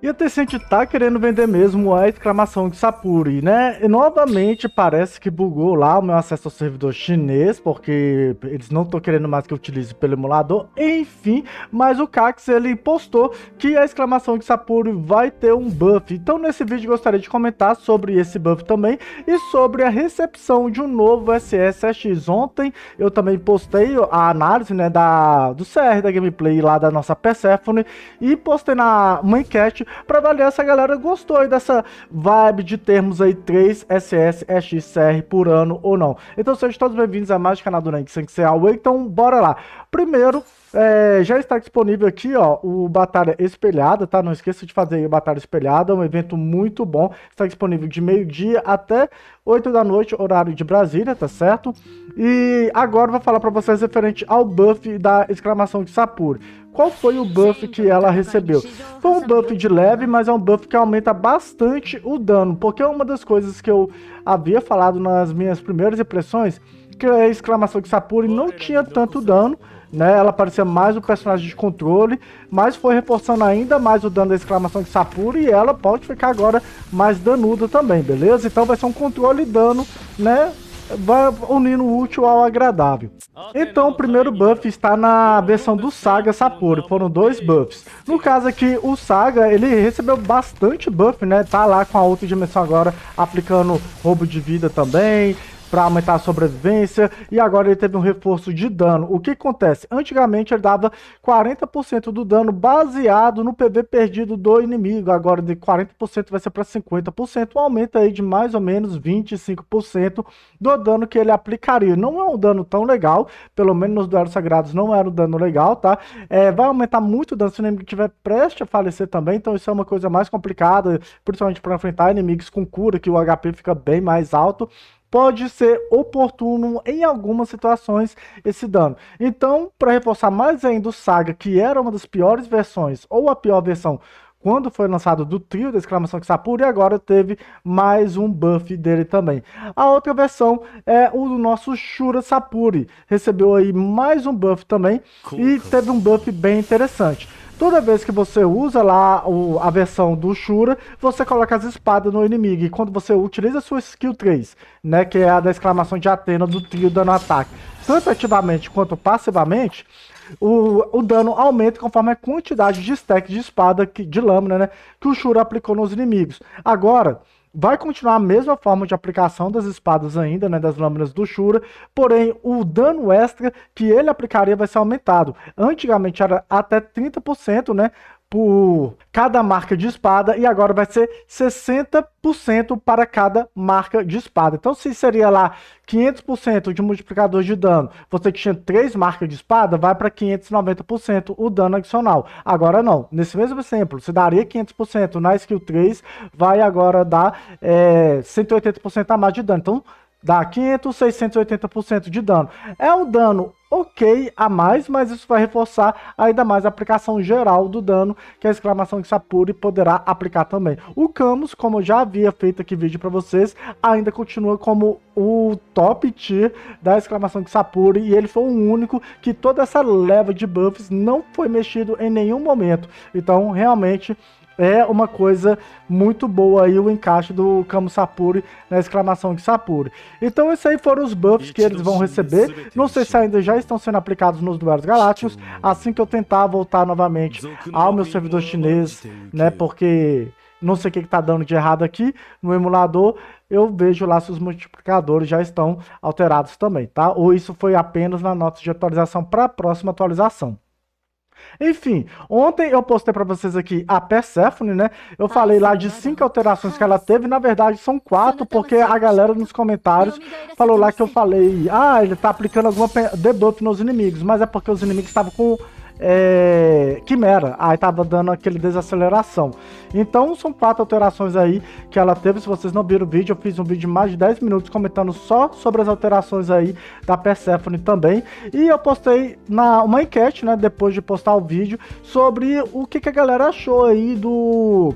E a Tencent tá querendo vender mesmo a exclamação de Sapuri, né? E novamente parece que bugou lá o meu acesso ao servidor chinês, porque eles não estão querendo mais que eu utilize pelo emulador. Enfim, mas o Cax ele postou que a exclamação de Sapuri vai ter um buff. Então nesse vídeo gostaria de comentar sobre esse buff também e sobre a recepção de um novo SSX. Ontem eu também postei a análise né, da, do CR da gameplay lá da nossa Persephone e postei na uma enquete para avaliar se a galera gostou aí dessa vibe de termos aí 3 SS SXR por ano ou não. Então sejam todos bem-vindos a mais um canal do Rank 5 Way, então bora lá. Primeiro, é, já está disponível aqui, ó, o Batalha Espelhada, tá? Não esqueça de fazer aí o Batalha Espelhada, é um evento muito bom. Está disponível de meio-dia até 8 da noite, horário de Brasília, tá certo? E agora vou falar para vocês referente ao buff da exclamação de Sapuri qual foi o buff que ela tá recebeu. Foi um buff de leve, né? mas é um buff que aumenta bastante o dano, porque é uma das coisas que eu havia falado nas minhas primeiras impressões, que a exclamação de Sapuri não tinha tanto dano, né? Ela parecia mais o personagem de controle, mas foi reforçando ainda mais o dano da exclamação de Sapura e ela pode ficar agora mais danuda também, beleza? Então vai ser um controle e dano, né? Vai unindo o útil ao agradável. Então, o primeiro tá buff está na versão do Saga Sapura. Foram dois buffs. No caso aqui, o Saga, ele recebeu bastante buff, né? Tá lá com a outra dimensão agora, aplicando roubo de vida também para aumentar a sobrevivência e agora ele teve um reforço de dano. O que acontece? Antigamente ele dava 40% do dano baseado no PV perdido do inimigo, agora de 40% vai ser para 50%, um aumento aí de mais ou menos 25% do dano que ele aplicaria. Não é um dano tão legal, pelo menos nos duelos sagrados não era um dano legal, tá? É, vai aumentar muito o dano se o inimigo tiver preste a falecer também, então isso é uma coisa mais complicada, principalmente para enfrentar inimigos com cura, que o HP fica bem mais alto pode ser oportuno em algumas situações esse dano. Então, para reforçar mais ainda o Saga, que era uma das piores versões, ou a pior versão quando foi lançado do trio da exclamação que Sapura, e agora teve mais um buff dele também. A outra versão é o nosso Shura Sapuri, recebeu aí mais um buff também e teve um buff bem interessante. Toda vez que você usa lá o, a versão do Shura, você coloca as espadas no inimigo. E quando você utiliza a sua skill 3, né, que é a da exclamação de Atena do trio dando ataque, tanto ativamente quanto passivamente, o, o dano aumenta conforme a quantidade de stack de espada, que, de lâmina, né? Que o Shura aplicou nos inimigos. Agora, vai continuar a mesma forma de aplicação das espadas ainda, né, das lâminas do Shura, porém o dano extra que ele aplicaria vai ser aumentado. Antigamente era até 30%, né, por cada marca de espada e agora vai ser 60% para cada marca de espada. Então, se seria lá 500% de multiplicador de dano, você tinha 3 marcas de espada, vai para 590% o dano adicional. Agora não, nesse mesmo exemplo, se daria 500% na skill 3, vai agora dar é, eh, 180% a mais de dano. Então, dá 500, 680% de dano. É um dano ok a mais, mas isso vai reforçar ainda mais a aplicação geral do dano que a exclamação de Sapuri poderá aplicar também. O Camus, como eu já havia feito aqui vídeo para vocês, ainda continua como o top tier da exclamação de Sapuri e ele foi o único que toda essa leva de buffs não foi mexido em nenhum momento. Então, realmente é uma coisa muito boa aí o encaixe do Kamo Sapuri na exclamação de Sapuri. Então esses aí foram os buffs que eles vão receber. Não sei se ainda já estão sendo aplicados nos duelos galácticos, assim que eu tentar voltar novamente ao meu servidor chinês, né, porque não sei o que, está dando de errado aqui no emulador, eu vejo lá se os multiplicadores já estão alterados também, tá? Ou isso foi apenas na nota de atualização para a próxima atualização. Enfim, ontem eu postei para vocês aqui a Persephone, né? Eu ah, falei lá é de cinco alterações que ela ah, teve, na verdade são quatro, porque a galera nos comentários falou lá que eu falei, ah, ele tá aplicando alguma debuff nos inimigos, mas é porque os inimigos estavam com é, Quimera. Aí tava dando aquele desaceleração. Então são quatro alterações aí que ela teve. Se vocês não viram o vídeo, eu fiz um vídeo de mais de 10 minutos comentando só sobre as alterações aí da Persephone também. E eu postei na, uma enquete, né, depois de postar o vídeo, sobre o que, que a galera achou aí do,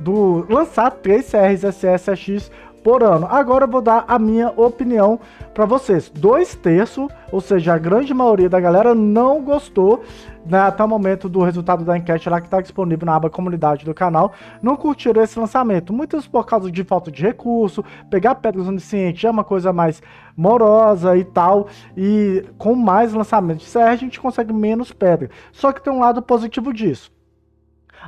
do lançar três CRs SSX por ano. Agora eu vou dar a minha opinião para vocês. Dois terços, ou seja, a grande maioria da galera não gostou né, até o momento do resultado da enquete lá que está disponível na aba comunidade do canal, não curtiram esse lançamento. Muitos por causa de falta de recurso, pegar pedras onisciente é uma coisa mais morosa e tal, e com mais lançamentos de CR a gente consegue menos pedra. Só que tem um lado positivo disso.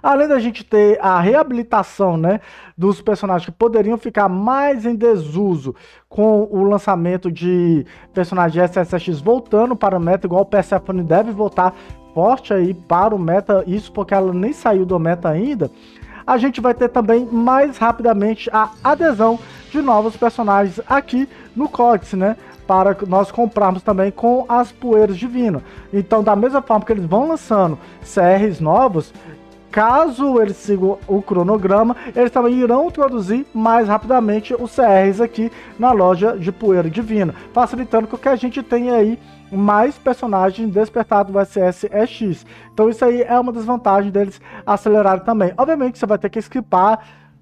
Além da gente ter a reabilitação né, dos personagens que poderiam ficar mais em desuso com o lançamento de personagens SSX voltando para o meta, igual o Persephone deve voltar forte aí para o meta, isso porque ela nem saiu do meta ainda, a gente vai ter também mais rapidamente a adesão de novos personagens aqui no Códice, né? Para nós comprarmos também com as poeiras divinas. Então, da mesma forma que eles vão lançando CRs novos, caso eles sigam o cronograma, eles também irão introduzir mais rapidamente os CRs aqui na loja de poeira divina, facilitando o que a gente tenha aí mais personagens despertados do SS é X. Então isso aí é uma das vantagens deles acelerarem também. Obviamente você vai ter que esquipar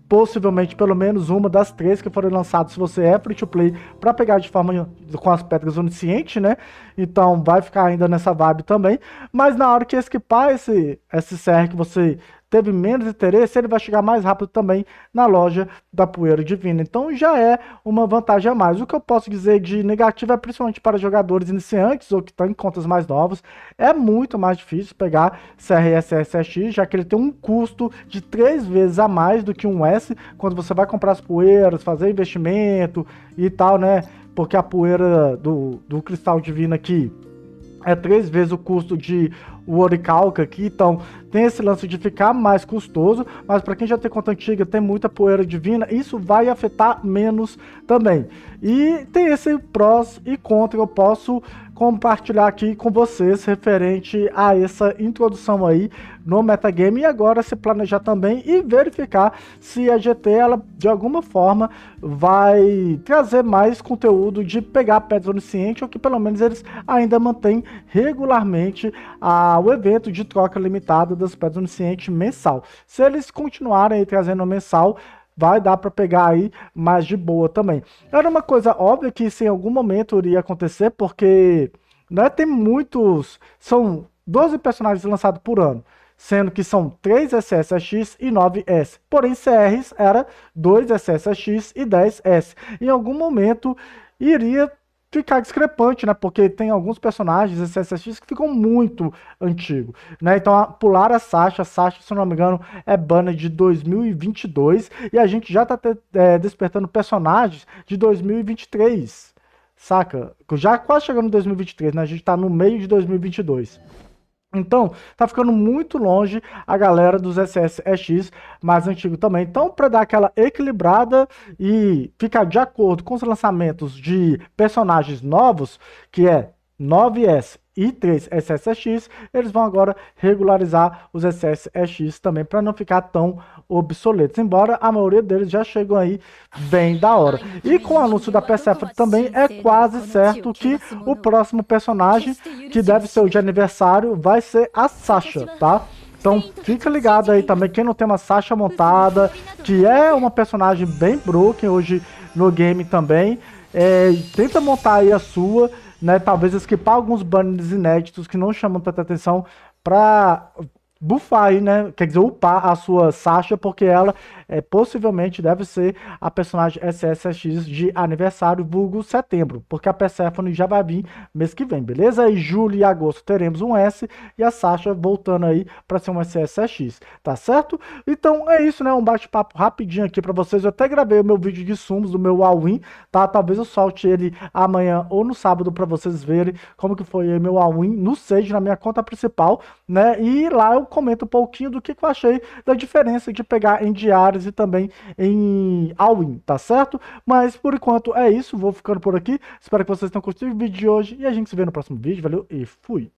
possivelmente pelo menos uma das três que foram lançadas se você é free to play para pegar de forma com as pedras onisciente, né? Então vai ficar ainda nessa vibe também. Mas na hora que esquipar esse SSR que você teve menos interesse, ele vai chegar mais rápido também na loja da Poeira Divina. Então já é uma vantagem a mais. O que eu posso dizer de negativo é principalmente para jogadores iniciantes ou que estão em contas mais novas, é muito mais difícil pegar CRSSX, já que ele tem um custo de três vezes a mais do que um S quando você vai comprar as poeiras, fazer investimento e tal, né? Porque a poeira do, do cristal divino aqui é três vezes o custo de o Oricalca aqui, então tem esse lance de ficar mais custoso, mas para quem já tem conta antiga, tem muita poeira divina, isso vai afetar menos também. E tem esse prós e contra, eu posso compartilhar aqui com vocês referente a essa introdução aí no metagame e agora se planejar também e verificar se a GT ela de alguma forma vai trazer mais conteúdo de pegar pedras onisciente ou que pelo menos eles ainda mantêm regularmente a o evento de troca limitada das pedras no ciente mensal. Se eles continuarem trazendo mensal, vai dar para pegar aí mais de boa também. Era uma coisa óbvia que isso em algum momento iria acontecer, porque né, tem muitos. São 12 personagens lançados por ano, sendo que são 3 SSX e 9 S. Porém, CRs era 2 SSX e 10 S. Em algum momento iria ficar discrepante, né? Porque tem alguns personagens SSX que ficam muito antigos, né? Então, a, pular a Sasha, Sasha, se não me engano, é banner de 2022 e a gente já tá te, é, despertando personagens de 2023. Saca? Já quase chegando em 2023, né? A gente tá no meio de 2022. Então, tá ficando muito longe a galera dos SSX mais antigo também. Então, para dar aquela equilibrada e ficar de acordo com os lançamentos de personagens novos, que é 9S e 3 SSX, eles vão agora regularizar os SSX também para não ficar tão obsoletos, embora a maioria deles já chegam aí bem da hora. E com o anúncio da Persephone também é quase certo que o próximo personagem, que deve ser o de aniversário, vai ser a Sasha, tá? Então fica ligado aí também, quem não tem uma Sasha montada, que é uma personagem bem broken hoje no game também, é, tenta montar aí a sua, né? Talvez esquipar alguns banners inéditos que não chamam tanta atenção para bufar aí, né? Quer dizer, upar a sua Sasha, porque ela é, possivelmente deve ser a personagem SSX de aniversário, vulgo setembro, porque a Persephone já vai vir mês que vem, beleza? E julho e agosto teremos um S e a Sasha voltando aí para ser um SSX, tá certo? Então é isso, né? Um bate-papo rapidinho aqui para vocês. Eu até gravei o meu vídeo de sumos, do meu all-in, tá? Talvez eu solte ele amanhã ou no sábado para vocês verem como que foi meu all-in no Sage, na minha conta principal, né? E lá eu comento um pouquinho do que, que eu achei da diferença de pegar em diário e também em Alwin, tá certo? Mas por enquanto é isso, vou ficando por aqui. Espero que vocês tenham curtido o vídeo de hoje e a gente se vê no próximo vídeo. Valeu e fui!